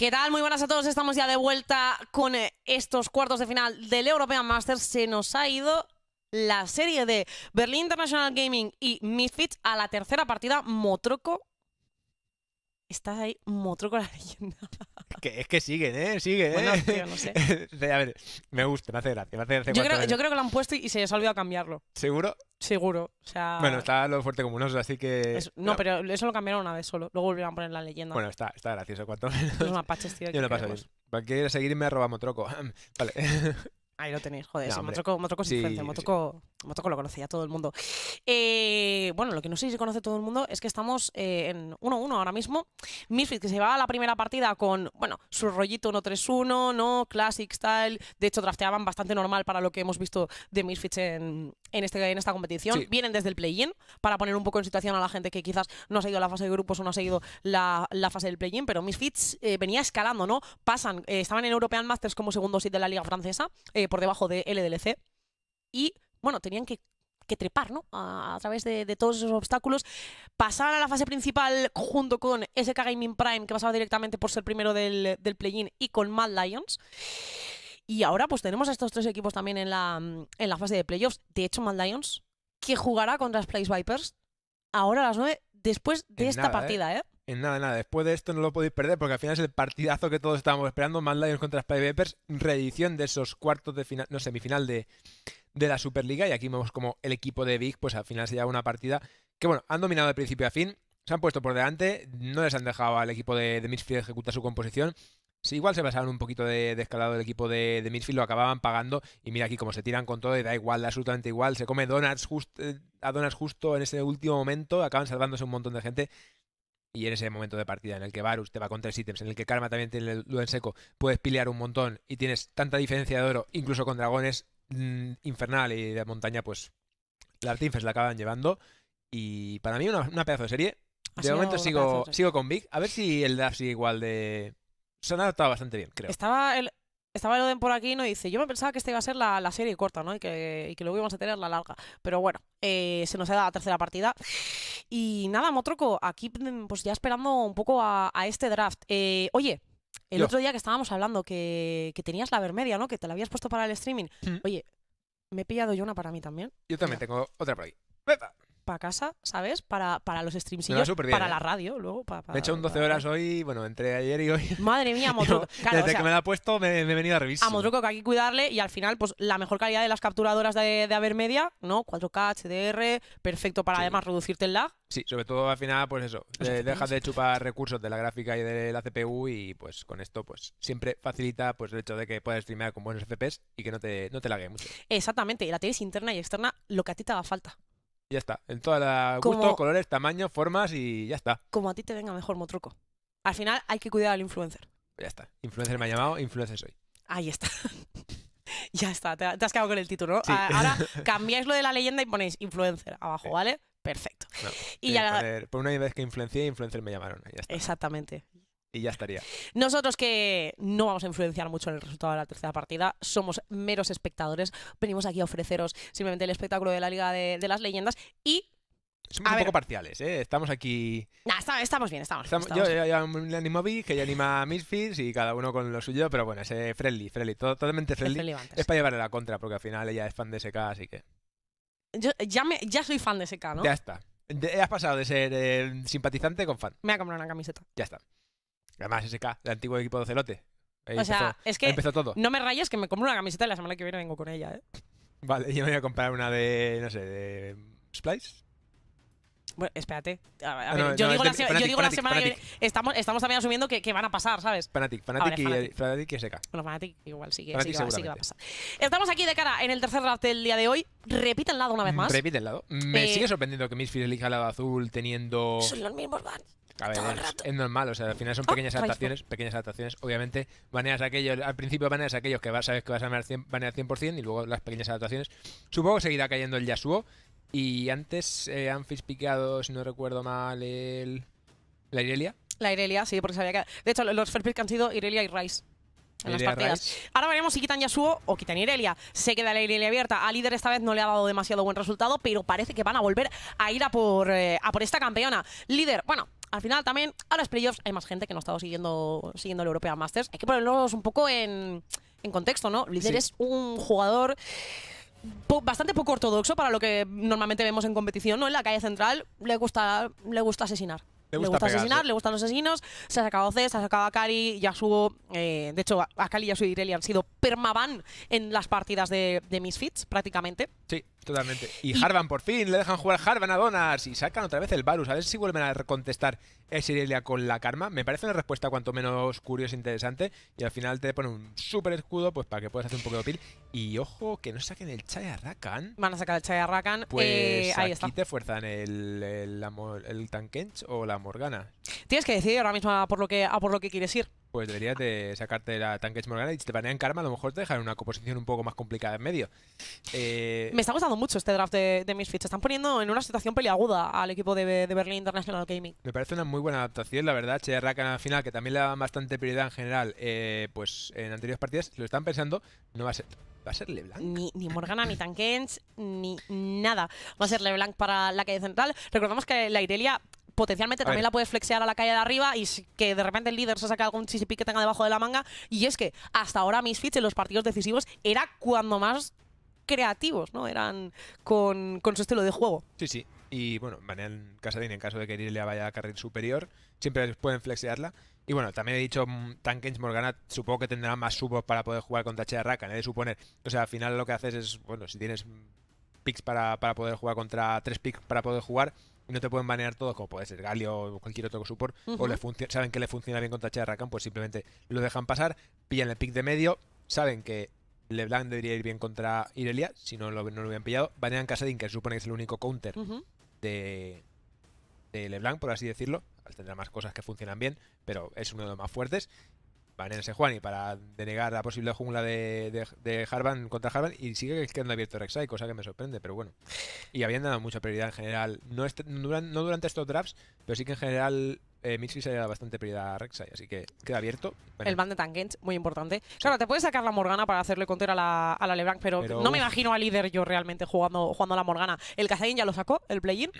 ¿Qué tal? Muy buenas a todos. Estamos ya de vuelta con eh, estos cuartos de final del European Masters. Se nos ha ido la serie de Berlín International Gaming y Misfits a la tercera partida. Motroco. Estás ahí, Motroco la leyenda que, es que siguen, ¿eh? Siguen, ¿eh? Bueno, tío, no sé. a ver, me gusta, me hace gracia. Me hace yo, creo, yo, creo, que lo han puesto y se les ha olvidado cambiarlo. ¿Seguro? Seguro. Bueno, está lo fuerte como unos así que. no, pero eso lo cambiaron una vez solo. Luego volvieron a poner la leyenda. Bueno, está, está gracioso, cuanto menos. Los mapaches, tío. Yo lo paso bien. Para que seguirme, arroba motroco. vale. Ahí lo tenéis, joder. No, motroco, motroco es Motroco. Motoco lo conocía todo el mundo. Eh, bueno, lo que no sé si conoce todo el mundo es que estamos eh, en 1-1 ahora mismo. Misfits, que se llevaba la primera partida con, bueno, su rollito 1-3-1, ¿no? Classic style. De hecho, drafteaban bastante normal para lo que hemos visto de Misfits en, en, este, esta competición. Vienen desde el play-in para poner un poco en situación a la gente que quizás no ha seguido la fase de grupos o no ha seguido la, fase del play-in, pero Misfits eh, venía escalando, ¿no? Pasan, estaban en European Masters como segundo sitio de la liga francesa, por debajo de LDLC. Y bueno, tenían que, trepar, ¿no? A, través de, todos esos obstáculos. Pasaban a la fase principal junto con SK Gaming Prime, que pasaba directamente por ser primero del, del play-in, y con Mad Lions. Y ahora pues tenemos a estos tres equipos también en la, en la fase de playoffs. De hecho, Mad Lions, que jugará contra Splash Vipers ahora a las 9, después de esta ¿eh? partida, ¿eh? en nada, nada. Después de esto no lo podéis perder porque al final es el partidazo que todos estábamos esperando. Man Lions contra Spy Vapers, reedición de esos cuartos de final, no, semifinal de, la Superliga. Y aquí vemos como el equipo de Big, pues al final se lleva una partida que, bueno, han dominado de principio a fin, se han puesto por delante, no les han dejado al equipo de, de Midfield ejecutar su composición. si igual se basaron un poquito de, escalado del equipo de, de, lo acababan pagando. Y mira aquí cómo se tiran con todo y da igual, absolutamente igual. Se come donuts eh, a Donuts justo en ese último momento, acaban salvándose un montón de gente. Y en ese momento de partida en el que Varus te va con tres ítems, en el que Karma también tiene el duelo seco, puedes pilear un montón y tienes tanta diferencia de oro, incluso con dragones mm, infernal y de montaña, pues las Tinfes la acaban llevando. Y para mí una, pedazo de serie. de momento sigo, sigo con Big. A ver si el draft sigue igual de... Sonaba estaba bastante bien, creo. Estaba el, estaba el Oden por aquí y nos dice, yo me pensaba que esta iba a ser la, la serie corta, ¿no? Y que, y que, luego íbamos a tener la larga. Pero bueno, eh, se nos ha dado la tercera partida. Y nada, Motroco, aquí mm, pues ya esperando un poco a, este draft. Eh, oye, el otro día que estábamos hablando que, tenías la vermedia, ¿no? Que te la habías puesto para el streaming. Mm. Oye, me he pillado yo una para mí también. Yo también tengo otra por ahí a casa, ¿sabes? Para, para los streamsillos, para la ¿eh? radio, luego. Para, me he hecho un 12 horas hoy, bueno, entre ayer y hoy. Madre mía, Motruco. desde que me la he puesto me, he venido a revisar. A Motruco que hay que cuidarle y al final, pues la mejor calidad de las capturadoras de, de ¿no? 4K, HDR, perfecto para además reducirte el lag. Sí, sobre todo al final, pues eso, dejas de chupar recursos de la gráfica y de la CPU y pues con esto pues siempre facilita pues el hecho de que puedas streamear con buenos FPS y que no te, no te lague mucho. Exactamente, y la tesis interna y externa lo que a ti te haga falta ya está. En toda la gusto, colores, tamaño, formas y ya está. Como a ti te venga mejor, Motruco. Al final hay que cuidar al influencer. Ya está. Influencer me ha llamado, influencer soy. Ahí está. ya está. Te, has quedado con el título, ¿no? Ah, ahora cambiáis lo de la leyenda y ponéis influencer abajo, ¿vale? Perfecto. y ya... ver, por una vez que influencié, influencer me llamaron. Ya está. Exactamente y ya estaría. Nosotros que no vamos a influenciar mucho en el resultado de la tercera partida, somos meros espectadores, venimos aquí a ofreceros simplemente el espectáculo de la Liga de, las Leyendas y... Somos un poco parciales, ¿eh? Estamos aquí... Nah, estamos bien, estamos, Yo, ya animo a Vic, que ya anima a Misfits y cada uno con lo suyo, pero bueno, es friendly, friendly, totalmente friendly. es para llevarle la contra, porque al final ella es fan de SK, así que... Yo ya, me, soy fan de SK, ¿no? Ya está. has pasado de ser eh, simpatizante con fan. Me voy a comprar una camiseta. Ya está. Además, SK, el antiguo equipo de Celote. o sea, es que todo. no me rayes que me compro una camiseta y la semana que viene vengo con ella, ¿eh? Vale, yo me voy a comprar una de, no sé, de Splice. Bueno, espérate. yo, digo la, semana que viene. Estamos, estamos también asumiendo que, van a pasar, ¿sabes? Fanatic, Fanatic, y, Fanatic. SK. Bueno, Fanatic igual sí que, va, a pasar. Estamos aquí de cara en el tercer draft del día de hoy. Repite el lado una vez mm, más. Repite el lado. Me eh, sigue sorprendiendo que Misfits elija el lado azul teniendo. Son los mismos bands es, normal, o sea, al final son oh, pequeñas adaptaciones, pequeñas adaptaciones. Obviamente, baneas aquellos, al principio baneas aquellos que vas, sabes que vas a ganar 100, y luego las pequeñas adaptaciones. Supongo que seguirá cayendo el Yasuo. Y antes eh, han fispiqueado, si no recuerdo mal, el... la Irelia. La Irelia, sí, porque sabía que... De hecho, los first que han sido Irelia y Rice en las partidas. Ahora veremos si quitan Yasuo o quitan Irelia. Se queda la Irelia abierta. A líder esta vez no le ha dado demasiado buen resultado, pero parece que van a volver a ir a eh, a por esta campeona. Líder, bueno, al final también, ahora es playoffs, hay más gente que no ha estado siguiendo, siguiendo el European Masters. Hay que ponernos un poco en, en contexto, ¿no? Líder es un jugador bastante poco ortodoxo para lo que normalmente vemos en competición, ¿no? En la calle central le gusta, le gusta asesinar. Le gusta, asesinar, le gustan los asesinos. Se ha sacado C, se ha sacado a Kali, Yasuo. Eh, de hecho, a y Yasuo y Ireli han sido permaban en las partidas de, de Misfits, prácticamente. Sí. Totalmente. Y, Harvan por fin, le dejan jugar Harvan a Donars y sacan otra vez el Varus. A ver si vuelven a contestar Irelia con la Karma. Me parece una respuesta cuanto menos curiosa e interesante. Y al final te pone un super escudo pues para que puedas hacer un poco de pil. Y ojo, que no saquen el Chaya Rakan. Van a sacar el Chaya Rakan. Pues eh, ahí aquí te fuerzan el, el, el Tankench o la Morgana. Tienes que decidir ahora mismo a por lo que, por lo que quieres ir. Pues deberías de sacarte la tankens Morgana y si te banean Karma, a lo mejor te dejan una composición un poco más complicada en medio. Eh, Me está gustando mucho este draft de, de Misfits. Están poniendo en una situación peliaguda al equipo de, Berlín. International Gaming. Me parece una muy buena adaptación, la verdad. Che Rakan al final, que también le da bastante prioridad en general, eh, pues en anteriores partidas, lo están pensando, no va a ser Va a ser LeBlanc. Ni, Morgana, ni Tankens, ni nada. Va a ser LeBlanc para la calle central. Recordamos que la Irelia potencialmente también la puedes flexear a la calle de arriba y que de repente el líder se saque algún chisipi que tenga debajo de la manga. Y es que hasta ahora Misfits en los partidos decisivos era cuando más creativos, ¿no? Eran con, su estilo de juego. Sí, sí. Y bueno, Manel Casadín, en caso de que Irelia vaya a carril superior, siempre pueden flexearla. Y bueno, también he dicho, mm, Tankens Morgana supongo que tendrá más subos para poder jugar contra Che Rakan, ¿eh? de suponer. O sea, al final lo que haces es, bueno, si tienes mm, picks para, para poder jugar contra tres picks para poder jugar, y no te pueden banear todos, como puede ser Galio o cualquier otro support, o le saben que le funciona bien contra Rakan, pues simplemente lo dejan pasar, pillan el pick de medio, saben que LeBlanc debería ir bien contra Irelia, si no lo, no lo habían pillado, banean Casadin, que supone que es el único counter de, de LeBlanc, por así decirlo, tendrá más cosas que funcionan bien, pero es uno de los más fuertes, en ese Juan y para denegar la posible jungla de, de, Harvan contra Harvan y sigue quedando abierto Rek'Sai, cosa que me sorprende, pero bueno. Y habían dado mucha prioridad en general, no este, durante estos drafts, pero sí que en general eh, se bastante prioridad a Rek'Sai, así que queda abierto. El ban de Tangents, muy importante. Claro, te puedes sacar la Morgana para hacerle counter a la, a LeBlanc, pero, no me imagino a líder yo realmente jugando, jugando a la Morgana. El Kazain ya lo sacó, el play-in.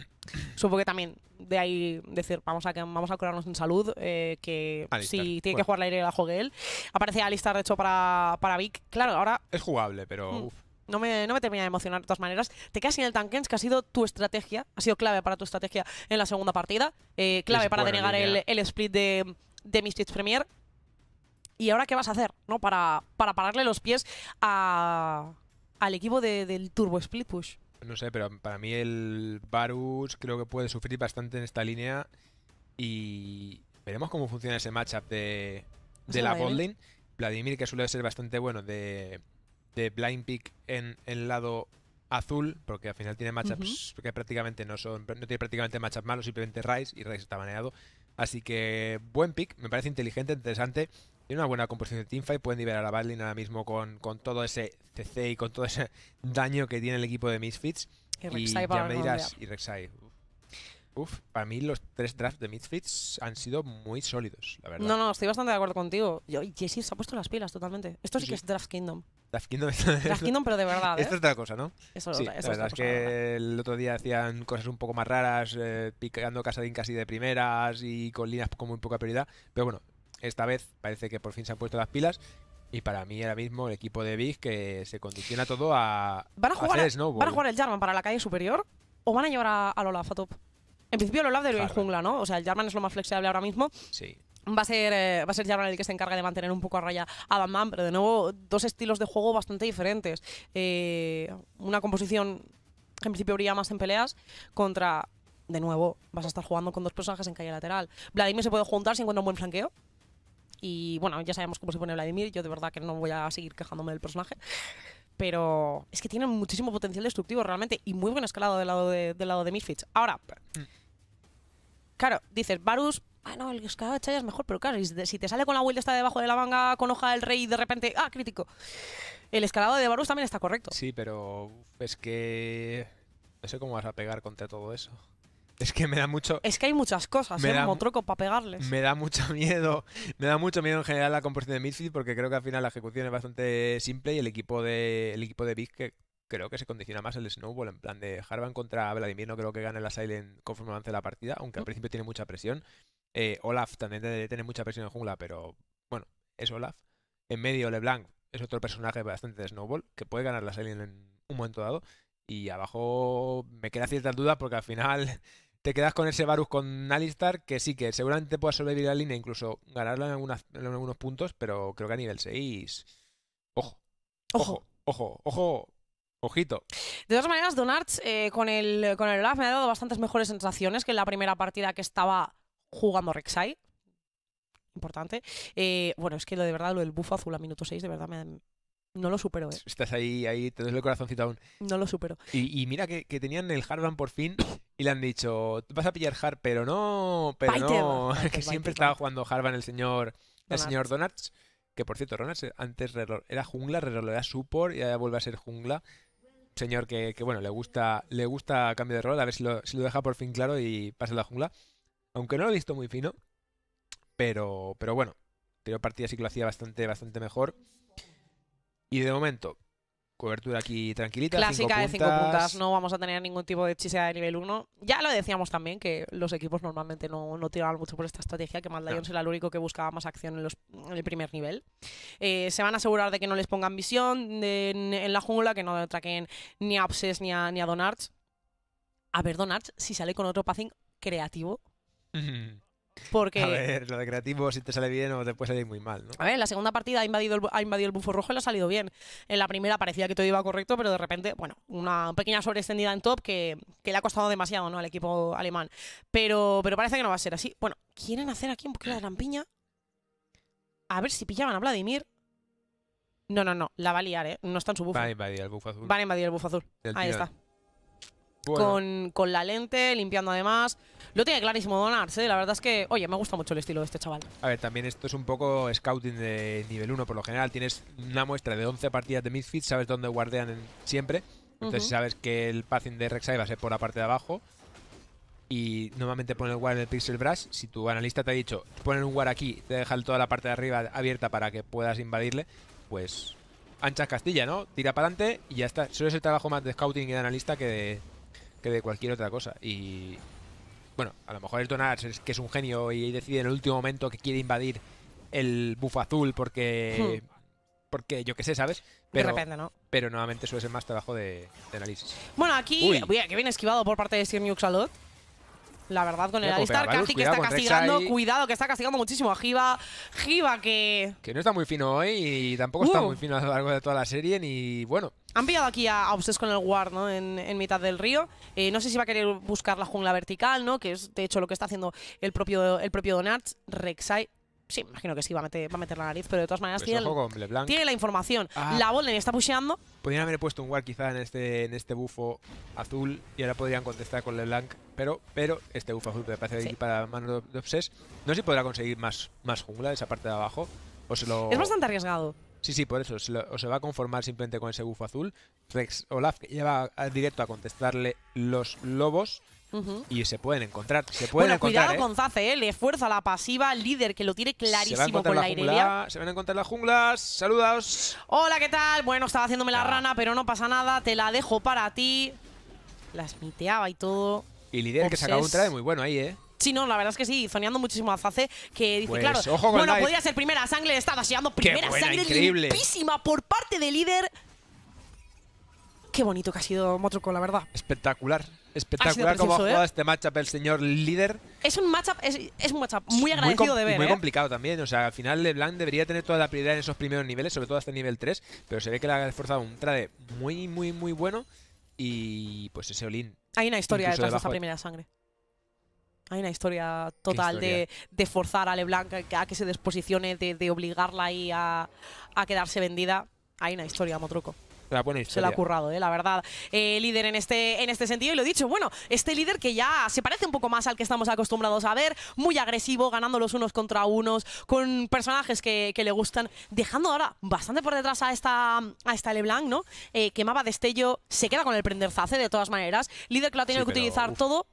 Supongo que también de ahí decir, vamos a, vamos a curarnos en salud, eh, que si tiene que jugar la aire la juegue él. Aparece Alistar, de hecho, para, para Vic. Claro, ahora... Es jugable, pero... Hmm no me, termina de emocionar de todas maneras. Te quedas sin el Tankens, que ha sido tu estrategia, ha sido clave para tu estrategia en la segunda partida, eh, clave para denegar el, split de, de Premier. ¿Y ahora qué vas a hacer no para, pararle los pies al equipo del Turbo Split Push? No sé, pero para mí el Varus creo que puede sufrir bastante en esta línea y veremos cómo funciona ese matchup de, la Bolding. Vladimir, que suele ser bastante bueno de, de Blind pick en el lado azul, porque al final tiene matchups que prácticamente no son, no tiene prácticamente matchups malos, simplemente Rice y Rice está baneado. Así que buen pick, me parece inteligente, interesante. Tiene una buena composición de teamfight, pueden liberar a Badlin ahora mismo con, con todo ese CC y con todo ese daño que tiene el equipo de Misfits. Y, y y Uf, para mí los tres drafts de Misfits han sido muy sólidos, la verdad. No, no, estoy bastante de acuerdo contigo. Yo, Jesse se ha puesto las pilas totalmente. Esto sí, que es Draft Kingdom. Draft Kingdom, pero de verdad. ¿eh? Esto es otra cosa, ¿no? sí, la verdad es que el otro día hacían cosas un poco más raras, eh, picando Casadín casi de primeras y con líneas con muy poca prioridad. Pero bueno, esta vez parece que por fin se han puesto las pilas. Y para mí ahora mismo el equipo de Big que se condiciona todo a, ¿Van a, jugar, ¿Van a eh? jugar el Jarman para la calle superior o van a llevar a, a Lola en principio, lo Olaf de la jungla, ¿no? O sea, el Jarman es lo más flexible ahora mismo. Sí. Va a, ser, eh, va a ser Jarman el que se encarga de mantener un poco a raya a Van pero de nuevo, dos estilos de juego bastante diferentes. Eh, una composición que en principio brilla más en peleas contra. De nuevo, vas a estar jugando con dos personajes en calle lateral. Vladimir se puede juntar si encuentra un buen flanqueo. Y bueno, ya sabemos cómo se pone Vladimir. Yo de verdad que no voy a seguir quejándome del personaje pero es que tiene muchísimo potencial destructivo realmente y muy buen escalado del lado de, del lado de Misfits. Ahora, mm claro, dices, Varus, bueno, ah, el escalado de Chaya es mejor, pero claro, si te sale con la vuelta está debajo de la manga con hoja del rey y de repente, ah, crítico. El escalado de Varus también está correcto. Sí, pero es que no sé cómo vas a pegar contra todo eso. Es que me da mucho. Es que hay muchas cosas, me ¿eh? da, como troco para pegarles. Me da mucho miedo. Me da mucho miedo en general la composición de midfield porque creo que al final la ejecución es bastante simple y el equipo de el equipo de Big creo que se condiciona más el snowball, en plan de Harvan contra Vladimir, no creo que gane la Silent conforme avance la partida, aunque al principio tiene mucha presión. Eh, Olaf también debe mucha presión en jungla, pero bueno, es Olaf. En medio LeBlanc es otro personaje bastante de snowball, que puede ganar la Silent en un momento dado. Y abajo me queda cierta duda porque al final te quedas con ese Varus con Alistar, que sí que seguramente pueda sobrevivir la línea, incluso ganarla en algunos puntos, pero creo que a nivel 6... Ojo, ojo, ojo, ojo, Ojito. De todas maneras, donards eh, con, el, con el Olaf me ha dado bastantes mejores sensaciones que en la primera partida que estaba jugando Rek'Sai. Importante. Eh, bueno, es que lo de verdad, lo del bufo azul a minuto 6, de verdad no lo supero, eh. Estás ahí, ahí, te el corazoncito aún. No lo supero. Y, mira que, tenían el Harvan por fin y le han dicho, vas a pillar Har, pero no, pero no, que siempre estaba jugando Harvan el señor, el señor que por cierto, antes era jungla, era support y ahora vuelve a ser jungla señor que, bueno, le gusta, le gusta cambio de rol, a ver si lo, deja por fin claro y pasa la jungla. Aunque no lo he visto muy fino, pero, pero bueno, tiró partidas y que lo hacía bastante, bastante mejor. Y de momento, cobertura aquí tranquilita. Clásica de 5 puntas, no vamos a tener ningún tipo de chisea de nivel 1. Ya lo decíamos también que los equipos normalmente no, no tiraban mucho por esta estrategia, que más era el único que buscaba más acción en, el primer nivel. Eh, se van a asegurar de que no les pongan visión en, la jungla, que no traquen ni a Obses ni a, ni a A ver, ¿Donarch si sale con otro passing creativo. Porque... A ver, lo de creativo, si te sale bien o te puede salir muy mal. ¿no? A ver, la segunda partida ha invadido, el, ha invadido el bufo rojo y le ha salido bien. En la primera parecía que todo iba correcto, pero de repente, bueno, una pequeña sobreextendida en top que, le ha costado demasiado ¿no? al equipo alemán. Pero, pero parece que no va a ser así. Bueno, quieren hacer aquí un poquito de rampiña? A ver si pillaban a Vladimir. No, no, no, la va a liar, ¿eh? No está en su bufo. Va a invadir el bufo azul. Van a invadir el bufo azul. Ahí está. Con, la lente, limpiando además. Lo tiene clarísimo Don ¿eh? la verdad es que, oye, me gusta mucho el estilo de este chaval. A ver, también esto es un poco scouting de nivel 1 por lo general. Tienes una muestra de 11 partidas de Misfit, sabes dónde guardean siempre. Entonces si sabes que el passing de Rek'Sai va a ser por la parte de abajo. Y normalmente pone el guard en el Pixel Brush. Si tu analista te ha dicho, ponen un guard aquí, te deja toda la parte de arriba abierta para que puedas invadirle, pues anchas Castilla, ¿no? Tira para adelante y ya está. Solo es el trabajo más de scouting y de analista que de, que de cualquier otra cosa. Y bueno, a lo mejor el Arts es que es un genio y decide en el último momento que quiere invadir el bufo azul porque... Hmm. Porque yo qué sé, ¿sabes? Pero, de repente, ¿no? Pero nuevamente suele ser más trabajo de, análisis. Bueno, aquí, que viene esquivado por parte de Sir la verdad, con el Alistar. Casi que está castigando. Cuidado, que está castigando muchísimo a Jiva. Giva que... Que no está muy fino hoy y tampoco está uh. muy fino a lo largo de toda la serie. Ni bueno, han pillado aquí a ustedes con el Ward, ¿no? en, mitad del río. Eh, no sé si va a querer buscar la jungla vertical, ¿no? que es de hecho lo que está haciendo el propio, el propio Donat. Rek'Sai sí, imagino que sí va a meter, va a meter la nariz, pero de todas maneras pues tiene, la información. Ah. la La Bolden está pusheando. Podrían haber puesto un war quizá en este, en este bufo azul y ahora podrían contestar con LeBlanc, pero, pero este bufo azul me parece sí. para mano de No sé si podrá conseguir más, más jungla de esa parte de abajo. O se lo... Es bastante arriesgado. Sí, sí, por eso. Se o se va a conformar simplemente con ese bufo azul. Rex Olaf ya va directo a contestarle los lobos. Y se pueden encontrar. Se pueden bueno, cuidado ¿eh? con Zace, ¿eh? le fuerza la pasiva al líder que lo tiene clarísimo con la, la Se van a encontrar las junglas. Saludos. Hola, ¿qué tal? Bueno, estaba haciéndome la rana, pero no pasa nada. Te la dejo para ti. Las miteaba y todo. Y líder que sacaba un trade muy bueno ahí, ¿eh? Sí, no, la verdad es que sí, zoneando muchísimo a Zace, que dice, pues claro, bueno, podría ser primera sangre, estaba llegando primera sangre increíble. limpísima por parte del líder. Qué bonito que ha sido Motroco, la verdad. Espectacular espectacular ah, cómo ha jugado ¿eh? este matchup el señor líder. Es un matchup, es, es un muy agradecido de ver. Muy ¿eh? complicado también. O sea, al final LeBlanc debería tener toda la prioridad en esos primeros niveles, sobre todo hasta el nivel 3. Pero se ve que le ha esforzado un trade muy, muy, muy bueno. Y pues ese Olin. Hay una historia detrás de esta primera sangre. Hay una historia total De, de, forzar a LeBlanc a, que se desposicione, de, obligarla ahí a, a quedarse vendida. Hay una historia, truco se lo ha currado, eh, la verdad. Eh, líder en este, en este sentido, y lo he dicho, bueno, este líder que ya se parece un poco más al que estamos acostumbrados a ver, muy agresivo, ganando los unos contra unos, con personajes que, le gustan, dejando ahora bastante por detrás a esta, a esta Leblanc, ¿no? Eh, quemaba destello, se queda con el prender zace de todas maneras, líder que lo ha tenido que utilizar todo.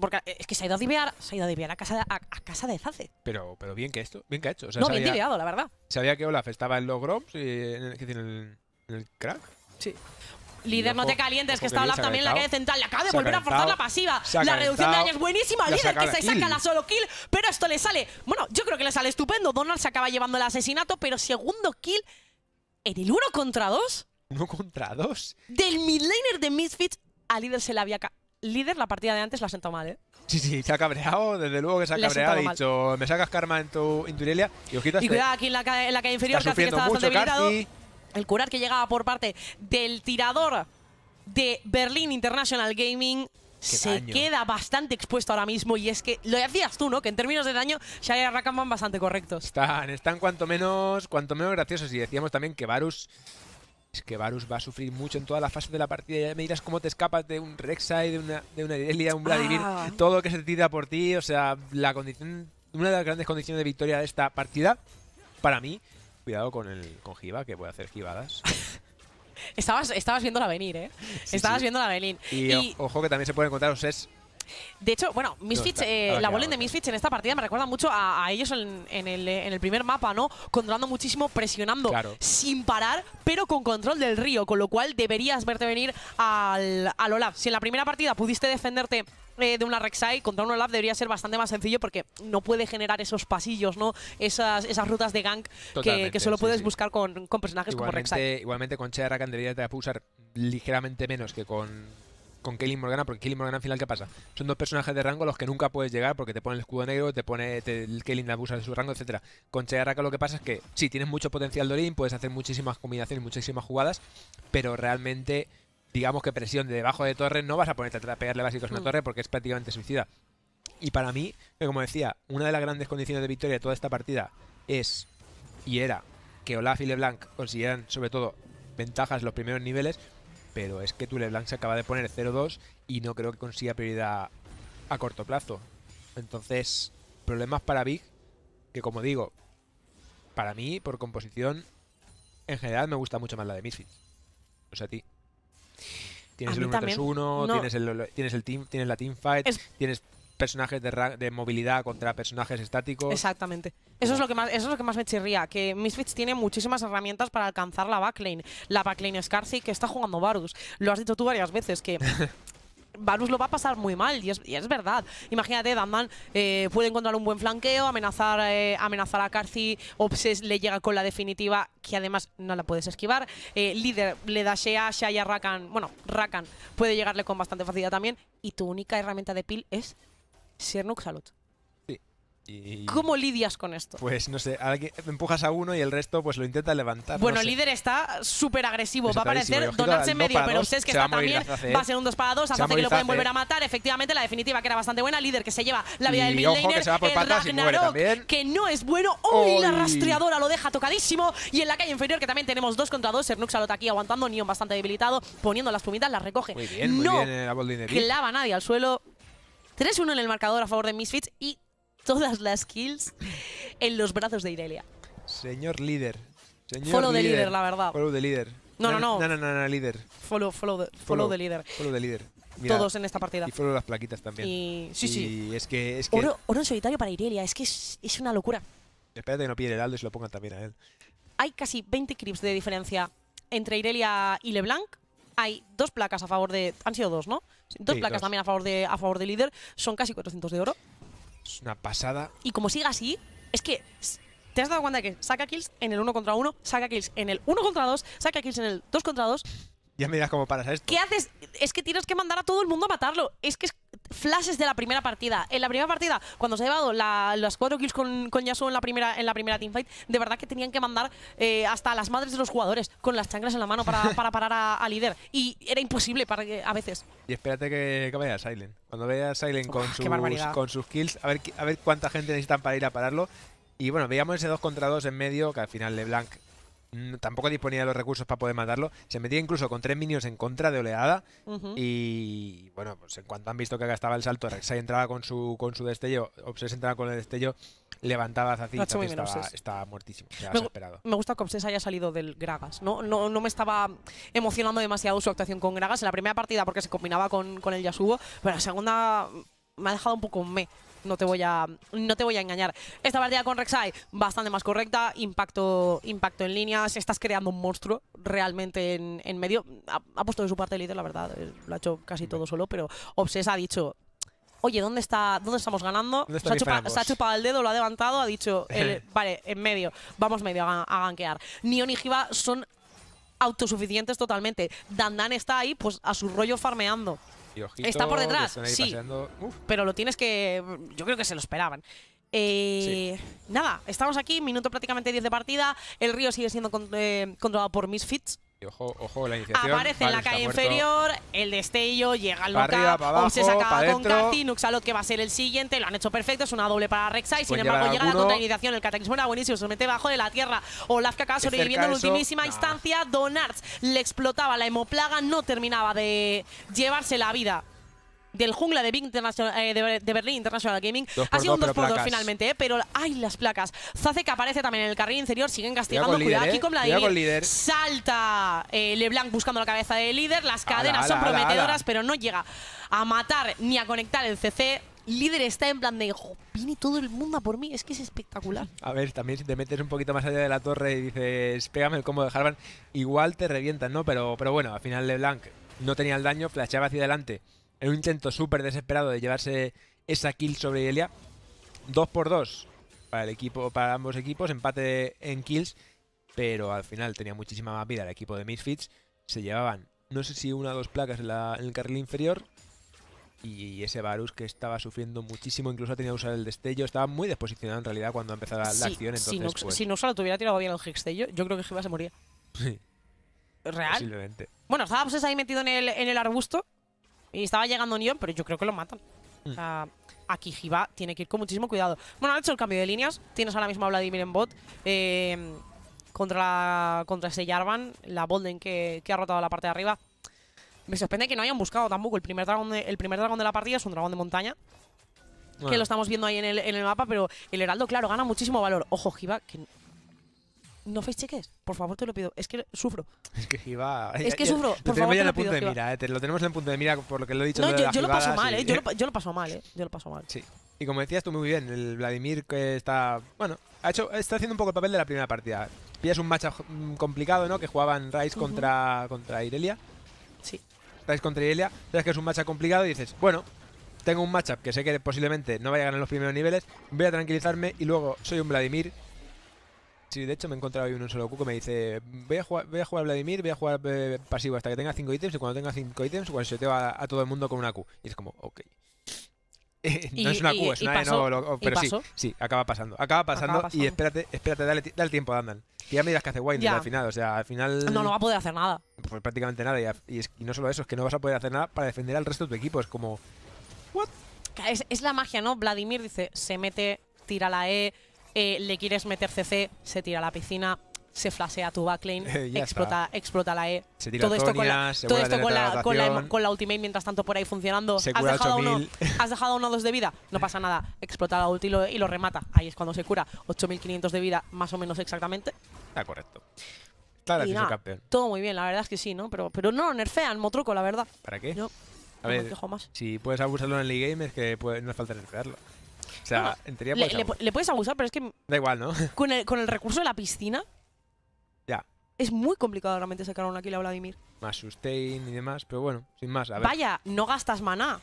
porque es que se ha ido a diviar, se ha ido a a casa de, a, casa de Zace. Pero, pero bien que esto, bien que ha hecho. no, bien diviado, la verdad. Sabía que Olaf estaba en los Groms y en, en el, ¿El crack? Sí. Líder, no te calientes, que está Olaf también la que central. Le acaba de volver a forzar la pasiva. La reducción de daño es buenísima. Líder que se saca la solo kill, pero esto le sale. Bueno, yo creo que le sale estupendo. Donald se acaba llevando el asesinato, pero segundo kill en el uno contra dos. ¿Uno contra dos? Del midlaner de Misfits a Líder se le había Líder, la partida de antes la ha sentado mal, ¿eh? Sí, sí, se ha cabreado, desde luego que se ha cabreado. Ha dicho, me sacas karma en tu, en tu Irelia y os quitas. Y este cuidado aquí en la, en la calle inferior, que, está bastante el curar que llegaba por parte del tirador de Berlín International Gaming se queda bastante expuesto ahora mismo y es que lo decías tú, ¿no? Que en términos de daño ya y Rakan van bastante correctos. Están, están cuanto menos, cuanto menos graciosos y decíamos también que Varus es que Varus va a sufrir mucho en toda la fase de la partida. Ya me dirás cómo te escapas de un Rek'Sai, de una, de un Vladimir, ah. todo lo que se tira por ti. O sea, la condición, una de las grandes condiciones de victoria de esta partida, para mí, Cuidado con el con que puede hacer givadas. estabas, estabas la venir, ¿eh? estabas viendo la venir. Y, ojo que también se pueden encontrar los de hecho, bueno, Misfits, eh, la bola de Misfits en esta partida me recuerda mucho a, ellos en, el, primer mapa, ¿no? Controlando muchísimo, presionando sin parar, pero con control del río, con lo cual deberías verte venir al, al Olaf. Si en la primera partida pudiste defenderte eh, de una Rek'Sai contra un Olaf debería ser bastante más sencillo porque no puede generar esos pasillos, ¿no? Esas, esas rutas de gank que, solo puedes buscar con, personajes como Rek'Sai. Igualmente con Chea Rakan debería te apusar ligeramente menos que con con Kelly Morgana, porque Kelly Morgana al final, ¿qué pasa? Son dos personajes de rango a los que nunca puedes llegar porque te pone el escudo negro, te pone el Kaylin abusa de su rango, etcétera. Con Chegarraca, lo que pasa es que sí, tienes mucho potencial de puedes hacer muchísimas combinaciones, muchísimas jugadas, pero realmente, digamos que presión de debajo de torre, no vas a ponerte a pegarle básicos en mm. torre porque es prácticamente suicida. Y para mí, como decía, una de las grandes condiciones de victoria de toda esta partida es y era que Olaf y LeBlanc consiguieran sobre todo ventajas en los primeros niveles pero es que Tuleblanc se acaba de poner 0-2 y no creo que consiga prioridad a corto plazo. Entonces, problemas para Big, que como digo, para mí, por composición, en general me gusta mucho más la de Misfits. O sea, a ti. Tienes el 1-3-1, tienes, el, tienes, el team, tienes la teamfight, tienes personajes de, movilidad contra personajes estáticos. Exactamente. Eso es lo que más, eso es lo que más me chirría, que Misfits tiene muchísimas herramientas para alcanzar la backlane, la backlane Scarcy que está jugando Varus. Lo has dicho tú varias veces que Varus lo va a pasar muy mal, y es, verdad. Imagínate, Dandan eh, puede encontrar un buen flanqueo, amenazar, eh, amenazar a carcy Obses le llega con la definitiva, que además no la puedes esquivar. Eh, líder le da Shea, Shea y Rakan, bueno, Rakan puede llegarle con bastante facilidad también, y tu única herramienta de pil es si ¿Cómo lidias con esto? Pues no sé, empujas a uno y el resto pues lo intenta levantar. Bueno, el líder está súper agresivo. Pues va a aparecer Donarse en medio, pero ustedes que está también va ¿eh? a ser un 2 para 2. Hasta que lo pueden volver a matar. Efectivamente, la definitiva que era bastante buena. Líder que se lleva la vida del midlaner. Que Ragnarok, que no es bueno. hoy la rastreadora lo deja tocadísimo. Y en la calle inferior, que también tenemos dos contra dos, Sernux aquí aguantando. Neon bastante debilitado, poniendo las plumitas, las recoge. Muy no eh, clava nadie al suelo. 3-1 en el marcador a favor de Misfits y todas las kills en los brazos de Irelia. Señor líder. follow de líder, la verdad. Follow de líder. No, no, no. No, no, líder. Follow, follow, de, follow, de líder. Follow de líder. Todos en esta partida. Y follow las plaquitas también. Y... Sí, sí. es que... Es que... Oro, en solitario para Irelia. Es que es, una locura. Espérate que no pille el Aldo y se lo pongan también a él. Hay casi 20 creeps de diferencia entre Irelia y LeBlanc. Hay dos placas a favor de... Han sido dos, ¿no? Dos placas también a favor, del líder. Son casi 400 de oro. Es una pasada. Y como siga así, es que ¿Te has dado cuenta de que saca kills en el 1 contra 1, saca kills en el 1 contra 2, saca kills en el 2 contra 2? Ya me cómo como para esto. ¿Qué haces? Es que tienes que mandar a todo el mundo a matarlo. Es que es flashes de la primera partida. En la primera partida, cuando se ha llevado las cuatro kills con, Yasuo en la primera, en la primera teamfight, de verdad que tenían que mandar eh, hasta las madres de los jugadores con las chanclas en la mano para, parar a, líder. Y era imposible para a veces. Y espérate que, que vaya Silent. Cuando vaya Silent con, sus, con sus kills, a ver, a ver cuánta gente necesitan para ir a pararlo. Y bueno, veíamos ese 2 contra 2 en medio, que al final LeBlanc Mm, tampoco disponía de los recursos para poder matarlo. Se metía incluso con tres minions en contra de oleada. Y bueno, pues en cuanto han visto que gastaba el salto, Rexay entraba con su, con su destello, Obsess entraba con el destello, levantaba a y estaba, muertísimo. me, gusta que Obses haya salido del Gragas. No, no, me estaba emocionando demasiado su actuación con Gragas en la primera partida porque se combinaba con, el Yasuo, pero en la segunda me ha dejado un poco me no te voy a, no te voy a engañar. Esta partida con Rek'Sai, bastante más correcta, impacto, impacto en líneas, estás creando un monstruo realmente en, medio. Ha, puesto de su parte el líder, la verdad, eh, lo ha hecho casi todo solo, pero Obses ha dicho... Oye, ¿dónde, está, ¿dónde estamos ganando? se, ha chupado el dedo, lo ha levantado, ha dicho, vale, en medio, vamos medio a, a gankear. Neon y jiva son autosuficientes totalmente. Dandan está ahí, pues a su rollo farmeando. Está por detrás, sí. Pero lo tienes que... Yo creo que se lo esperaban. Eh, nada, estamos aquí, minuto prácticamente 10 de partida. El río sigue siendo eh, controlado por Misfits ojo, la iniciación. Aparece en la calle inferior, el destello, llega al local, se saca con a Nuxalot que va a ser el siguiente, lo han hecho perfecto, es una doble para Rexai. sin embargo llega la contrainiciación, el cataclismo era buenísimo, se mete bajo de la tierra, Olaf acaba sobreviviendo en ultimísima instancia, Donards le explotaba la hemoplaga, no terminaba de llevarse la vida del jungla de, eh, de, Berlín International Gaming. Ha sido un 2x2 finalmente, eh, pero hay las placas. Zace que aparece también en el carril inferior, siguen castigando. Cuidado eh, aquí con Vladimir. Salta eh, LeBlanc buscando la cabeza del líder. Las cadenas son prometedoras, pero no llega a matar ni a conectar el CC líder está en plan de viene todo el mundo a por mí, es que es espectacular. A ver, también si te metes un poquito más allá de la torre y dices, pégame el combo de Harvard, igual te revientan, ¿no? Pero, pero bueno, al final LeBlanc no tenía el daño, flasheaba hacia adelante en un intento súper desesperado de llevarse esa kill sobre Elia Dos por dos para el equipo, para ambos equipos, empate en kills, pero al final tenía muchísima más vida el equipo de Misfits. Se llevaban, no sé si una o dos placas en, el carril inferior. Y ese Varus que estaba sufriendo muchísimo, incluso ha tenido que usar el destello, estaba muy desposicionado en realidad cuando empezaba la acción. si, no, pues... si solo hubiera tirado bien el destello, yo creo que iba se moría. Sí. ¿Real? Posiblemente. Bueno, estábamos ahí metido en el arbusto y estaba llegando Neon, pero yo creo que lo matan. aquí Jiva tiene que ir con muchísimo cuidado. Bueno, han hecho el cambio de líneas. Tienes ahora mismo a Vladimir en bot. Eh, contra, contra ese Jarvan, la Bolden que, que ha rotado la parte de arriba. Me sorprende que no hayan buscado tampoco. El primer dragón de, el primer dragón de la partida es un dragón de montaña. Que lo estamos viendo ahí en el, en el mapa, pero el Heraldo, claro, gana muchísimo valor. Ojo, Jiva, que no face cheques, por favor te lo pido. Es que sufro. Es que iba. Es que sufro. Por lo tenemos favor, ya en el punto de mira, eh, te, lo tenemos en el punto de mira por lo que lo he dicho. No, yo, lo paso mal, eh, yo, eh. lo, yo, lo, paso mal, eh. Yo lo paso mal. Sí. Y como decías tú muy bien, el Vladimir que está. Bueno, ha hecho, está haciendo un poco el papel de la primera partida. Pillas un match mm, complicado, ¿no? Que jugaban Rice contra, contra Irelia. Sí. Rice contra Irelia. Sabes que es un match complicado y dices, bueno, tengo un matchup que sé que posiblemente no vaya a ganar los primeros niveles, voy a tranquilizarme y luego soy un Vladimir Sí, de hecho me he encontrado hoy un solo cuco me dice, voy a jugar, Vladimir, voy a jugar eh, pasivo hasta que tenga cinco ítems y cuando tenga 5 ítems pues te va a todo el mundo con una Q. Y es como, ok. no es una Q, es una E. no, pero sí, acaba pasando. Acaba pasando y espérate, espérate, dale, dale tiempo a Dandan. ya me dirás que hace Winder al final, o sea, al final... No, no va a poder hacer nada. Pues prácticamente nada, y, no solo eso, es que no vas a poder hacer nada para defender al resto de tu equipo, es como... ¿What? es la magia, ¿no? Vladimir dice, se mete, tira la E, eh, le quieres meter CC, se tira a la piscina, se flashea tu backlane, explota, explota la E. todo esto, con la, todo ultimate mientras tanto por ahí funcionando. has, dejado uno, has dejado uno dos de vida, no pasa nada. Explota la ulti y lo, remata. Ahí es cuando se cura. 8500 de vida, más o menos exactamente. Está correcto. Claro, y campeón. todo muy bien, la verdad es que sí, ¿no? Pero, pero no, nerfean, Motruco, la verdad. ¿Para qué? No, a si puedes abusarlo en el e game es que no hace falta nerfearlo. O sea, le, puedes abusar, pero es que... Da igual, ¿no? Con el, recurso de la piscina... Ya. Es muy complicado realmente sacar una kill a Vladimir. Más sustain y demás, pero bueno, sin más. A ver. Vaya, no gastas maná.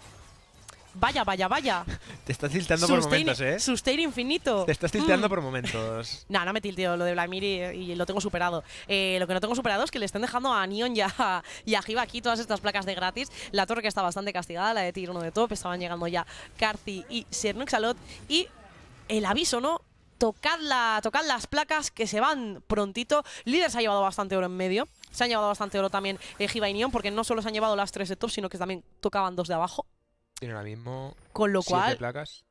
Vaya, vaya, vaya. Te estás tilteando por momentos, ¿eh? Sustain infinito. Te estás tilteando mm. por momentos. no, no me tilteo lo de Vladimir y, lo tengo superado. Eh, lo que no tengo superado es que le están dejando a Neon ya y a aquí todas estas placas de gratis. La torre que está bastante castigada, la de Tier 1 de top. Estaban llegando ya Carthy y Sernuxalot. Y el aviso, ¿no? Tocad, las placas que se van prontito. Líder se ha llevado bastante oro en medio. Se han llevado bastante oro también eh, y Neon porque no solo se han llevado las tres de top, sino que también tocaban dos de abajo. Tiene ahora mismo. Con lo cual. placas.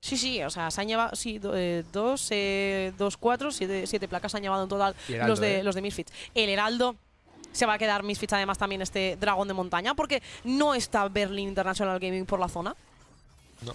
Sí, sí, o sea, se han llevado, sí, eh, dos, eh, dos, cuatro, siete, placas se han llevado en total los, de, ¿eh? los de Misfits. El Heraldo se va a quedar Misfits además también este dragón de montaña porque no está Berlin International Gaming por la zona. No.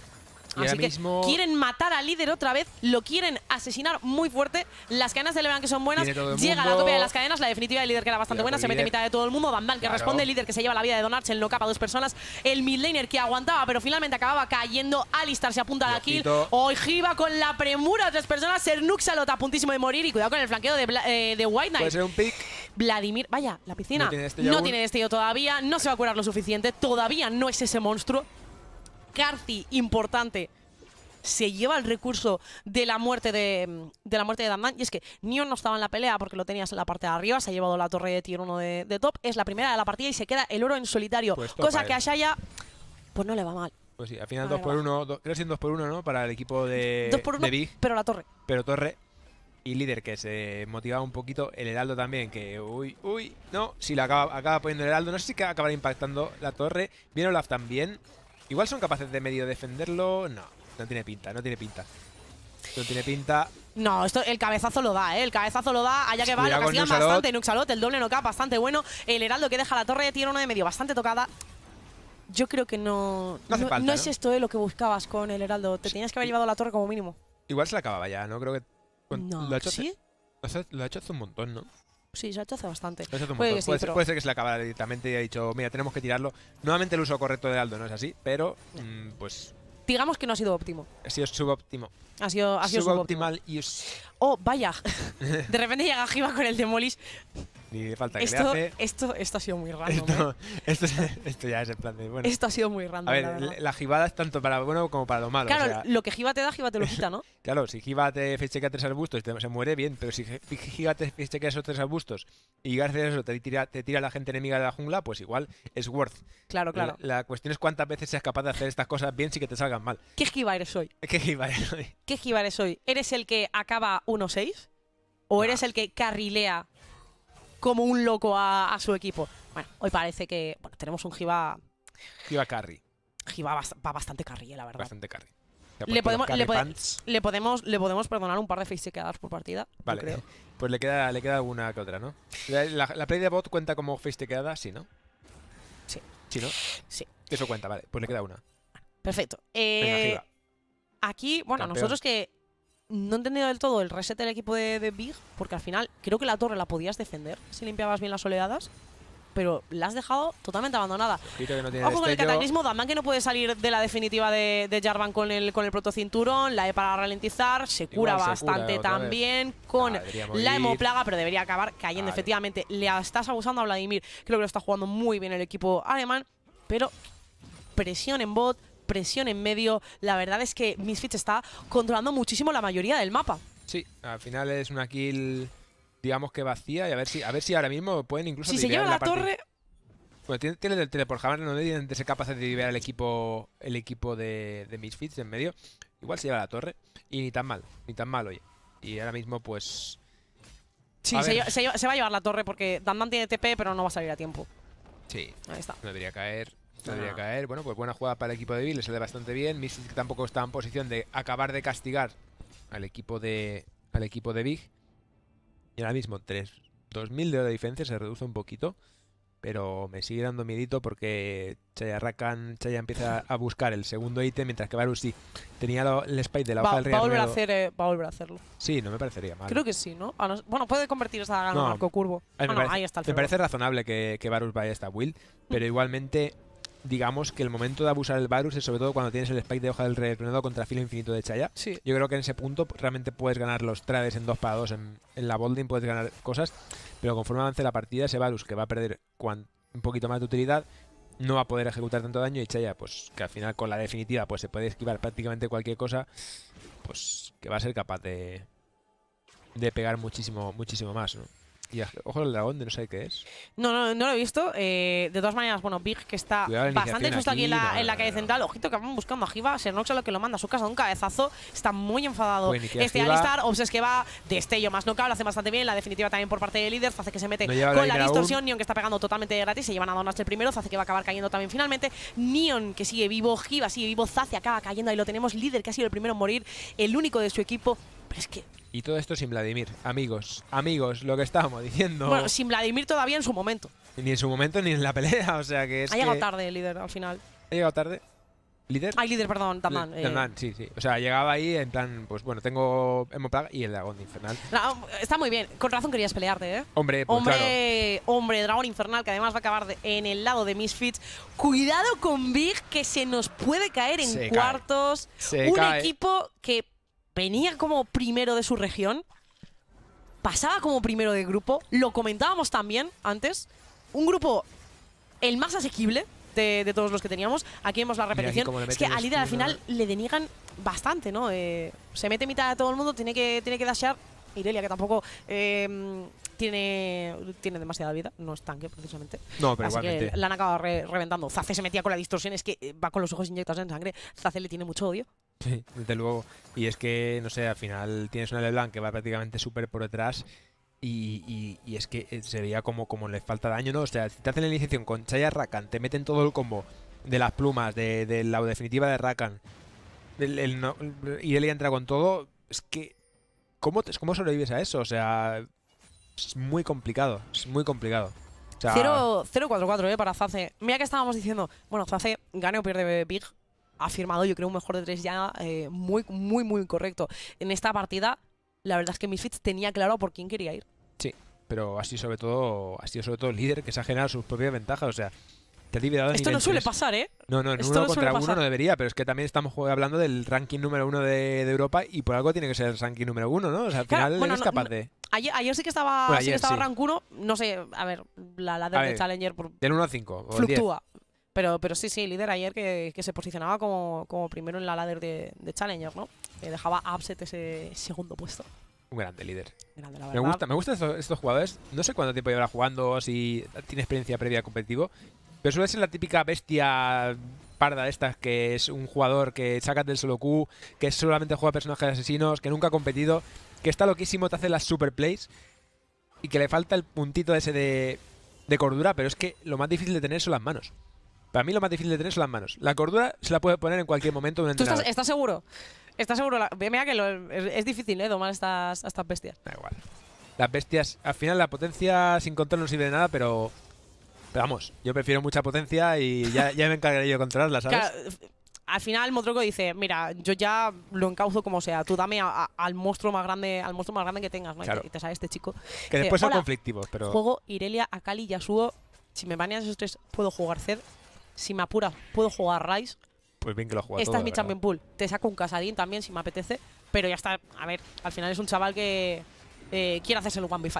Así que quieren matar al líder otra vez, lo quieren asesinar muy fuerte. Las cadenas de Leblanc que son buenas, llega la copia de las cadenas, la definitiva del líder que era bastante buena, se mete en mitad de todo el mundo. Vandal que responde, el líder que se lleva la vida de el no capa dos personas. El midlaner que aguantaba, pero finalmente acababa cayendo. Alistar se apunta a la kill. Ojiva con la premura tres personas. Nuxalot a puntísimo de morir. Y cuidado con el flanqueo eh, de, White Knight. Puede ser un pick. Vladimir, vaya, la piscina no tiene destello, no tiene este todavía, no se va a curar lo suficiente, todavía no es ese monstruo, McCarthy, importante, se lleva el recurso de la muerte de, mm, de la muerte de Dandan. Y es que Neon no estaba en la pelea porque lo tenías en la parte de arriba, se ha llevado la torre de tier 1 de, top. Es la primera de la partida y se queda el oro en solitario. Pues cosa que a Shaya, pues no le va mal. Pues sí, al final 2 por 1 creo que 2x1, ¿no? Para el equipo de, dos Pero la torre. Pero torre y líder que se motivaba un poquito, el Heraldo también, que uy, uy, no, si lo acaba, acaba poniendo el Heraldo, no sé si acabará impactando la torre, viene Olaf también, Igual son capaces de medio defenderlo. No, no tiene pinta, no tiene pinta. No tiene pinta. No, esto, el cabezazo lo da, ¿eh? El cabezazo lo da, allá que va, lo castigan bastante. Nuxalot, el doble no cae bastante bueno. El heraldo que deja la torre, tiene una de medio bastante tocada. Yo creo que no... No, es esto eh, lo que buscabas con el heraldo. Te tenías que haber llevado la torre como mínimo. Igual se la acababa ya, ¿no? Creo que... no, ¿sí? lo ha hecho hace un montón, ¿no? Sí, se ha bastante. hace bastante. puede, ser, que se le acabara directamente y ha dicho, mira, tenemos que tirarlo. Nuevamente el uso correcto de Aldo no es así, pero mm, pues... Digamos que no ha sido óptimo. Ha sido subóptimo. Ha sido, ha sido suboptimal. y... Oh, vaya. de repente llega Giva con el Molis ni falta que esto, Esto, esto ha sido muy random. Esto, ¿eh? ya es el plan de. Bueno. Esto ha sido muy random. A ver, la, jibada es tanto para lo bueno como para lo malo. Claro, lo que jiba te da, jiba te lo quita, ¿no? claro, si jiba te a tres arbustos y te, se muere, bien, pero si jiba te que esos tres arbustos y gracias eso te tira, te la gente enemiga de la jungla, pues igual es worth. Claro, claro. La, cuestión es cuántas veces seas capaz de hacer estas cosas bien sin que te salgan mal. ¿Qué jiba eres hoy? ¿Qué jiba eres hoy? ¿Qué jiba eres ¿Eres el que acaba 1-6? ¿O eres el que carrilea como un loco a, su equipo. Bueno, hoy parece que tenemos un giba giba carry. giba va, bastante carry, eh, la verdad. Bastante carry. Le podemos, le, podemos, le podemos perdonar un par de facechequeadas por partida. Vale, pues le queda, le queda alguna que otra, ¿no? La, play de bot cuenta como facechequeada, sí, ¿no? Sí. ¿Sí, no? Sí. Eso cuenta, vale. Pues le queda una. Perfecto. Eh, aquí, bueno, nosotros que no he entendido del todo el reset del equipo de, Big, porque al final creo que la torre la podías defender si limpiabas bien las oleadas, pero la has dejado totalmente abandonada. con el cataclismo, Daman que no puede salir de la definitiva de, de Jarvan con el, con el protocinturón, la he para ralentizar, se cura bastante también con la hemoplaga, pero debería acabar cayendo. Efectivamente, le estás abusando a Vladimir, creo que lo está jugando muy bien el equipo alemán, pero presión en bot, presión en medio. La verdad es que Misfits está controlando muchísimo la mayoría del mapa. Sí, al final es una kill, digamos que vacía. Y a ver si, a ver si ahora mismo pueden incluso... Si se lleva la, torre... Bueno, tiene, el teleport jamás no deben de ser capaces de liberar el equipo, el equipo de, Misfits en medio. Igual se lleva la torre. Y ni tan mal, ni tan mal, oye. Y ahora mismo, pues... Sí, se, se, va a llevar la torre porque Dandan tiene TP, pero no va a salir a tiempo. Sí. Ahí está. No debería caer. Podría caer. Bueno, pues buena jugada para el equipo de Bill, le sale bastante bien. Missile tampoco está en posición de acabar de castigar al equipo de, al equipo de Big. Y ahora mismo 2.000 de defensa, diferencia se reduce un poquito. Pero me sigue dando miedito porque Chayarrakan Chaya empieza a buscar el segundo ítem mientras que Varus sí, tenía el spike de la hoja del va, volver eh, a volver a hacerlo. Sí, no me parecería mal. Creo que sí, ¿no? bueno, puede convertirse a en un arco curvo. Ah, parece, Me parece razonable que, que Varus vaya a esta build, pero mm. igualmente digamos que el momento de abusar el virus es sobre todo cuando tienes el spike de hoja del rey contra filo infinito de Chaya. Sí. Yo creo que en ese punto realmente puedes ganar los trades en dos para 2 en, la bolding, puedes ganar cosas, pero conforme avance la partida, ese virus que va a perder un poquito más de utilidad no va a poder ejecutar tanto daño y Chaya, pues que al final con la definitiva pues se puede esquivar prácticamente cualquier cosa, pues que va a ser capaz de, de pegar muchísimo, muchísimo más, ¿no? ojo al dragón de no sé qué es. No, no, no lo he visto. Eh, de todas maneras, bueno, Big, que está bastante justo aquí, en, la, calle central. Ojito que van buscando a Jiva. Sernox lo que lo manda a su casa un cabezazo. Está muy enfadado este Alistar. Obses que va destello más no hace bastante bien. La definitiva también por parte de líder. hace que se mete con la distorsión. Neon que está pegando totalmente gratis. Se llevan a Donas el primero. hace que va a acabar cayendo también finalmente. Neon que sigue vivo. Jiva sigue vivo. Zace acaba cayendo. Ahí lo tenemos. Líder que ha sido el primero en morir. El único de su equipo y todo esto sin Vladimir. Amigos, amigos, lo que estábamos diciendo. Bueno, sin Vladimir todavía en su momento. Ni en su momento ni en la pelea, o sea que es Ha llegado tarde el líder al final. Ha llegado tarde. ¿Líder? Ay, ah, líder, perdón, Tamán. Eh. sí, sí. O sea, llegaba ahí en plan, pues bueno, tengo Hemoplag y el dragón infernal. está muy bien, con razón querías pelearte, ¿eh? Hombre, pues, hombre, hombre, dragón infernal, que además va a acabar en el lado de Misfits. Cuidado con Big, que se nos puede caer en cuartos. Un equipo que venía como primero de su región, pasaba como primero de grupo, lo comentábamos también antes, un grupo el más asequible de, todos los que teníamos. Aquí vemos la repetición. Es que al líder al final le deniegan bastante, ¿no? Eh, se mete mitad de todo el mundo, tiene que, tiene que dashear. Irelia, que tampoco em, tiene, tiene demasiada vida, no es tanque precisamente. No, pero la han acabado reventando. Zace se metía con la distorsión, es que eh, va con los ojos inyectados en sangre. Zace le tiene mucho odio Sí, desde luego. Y es que, no sé, al final tienes una LeBlanc que va prácticamente súper por detrás. Y, es que eh, se veía como, como le falta daño, ¿no? O sea, si te hacen la iniciación con Chaya Rakan, te meten todo el combo de las plumas, de, la definitiva de Rakan, y él entra con todo. Es que, ¿cómo, ¿cómo sobrevives a eso? O sea, es muy complicado, es muy complicado. 0-4-4 eh, para Zace. Mira que estábamos diciendo, bueno, Zace gane o pierde Big, ha firmado, yo creo, un mejor de tres ya eh, muy, muy, muy correcto. En esta partida, la verdad es que Misfits tenía claro por quién quería ir. Sí, pero así sobre todo, así sobre todo el líder que se ha generado sus propias ventajas, o sea, te ha liberado Esto no suele pasar, ¿eh? No, no, en uno contra uno no debería, pero es que también estamos hablando del ranking número uno de, de, Europa y por algo tiene que ser el ranking número uno, ¿no? O sea, al final bueno, eres capaz de... Ayer, sí que estaba, estaba rank uno. no sé, a ver, la, la de, Challenger... Por... Del 1 a 5. Fluctúa, pero, pero sí, sí, líder ayer que, se posicionaba como, primero en la ladder de, de Challenger, ¿no? Que dejaba Upset ese segundo puesto. Un grande líder. me gusta, me gustan estos, jugadores. No sé cuánto tiempo llevará jugando, si tiene experiencia previa competitivo. Pero suele ser la típica bestia parda de estas, que es un jugador que saca del solo Q, que solamente juega personajes asesinos, que nunca ha competido, que está loquísimo, te hace las super plays y que le falta el puntito ese de, de cordura, pero es que lo más difícil de tener son las manos. Para mí lo más difícil de tener son las manos. La cordura se la puede poner en cualquier momento de un ¿Tú estás, seguro? ¿Estás seguro? mira que es, difícil, ¿eh? Domar estas, estas bestias. Da igual. Las bestias, al final la potencia sin control no sirve de nada, pero... Pero vamos, yo prefiero mucha potencia y ya, ya me encargaré yo de controlarla, ¿sabes? al final Motroco dice, mira, yo ya lo encauzo como sea, tú dame al monstruo más grande, al monstruo más grande que tengas, ¿no? Y, te, sale este chico. Que después sea son conflictivos, pero. Juego Irelia, Akali, Yasuo. Si me baneas esos tres, puedo jugar Zed si me apuras puedo jugar Rice. Pues bien que lo ha jugado. Esta es mi Champion Pool. Te saco un Casadín también si me apetece. Pero ya está. A ver, al final es un chaval que eh, quiere hacerse el one v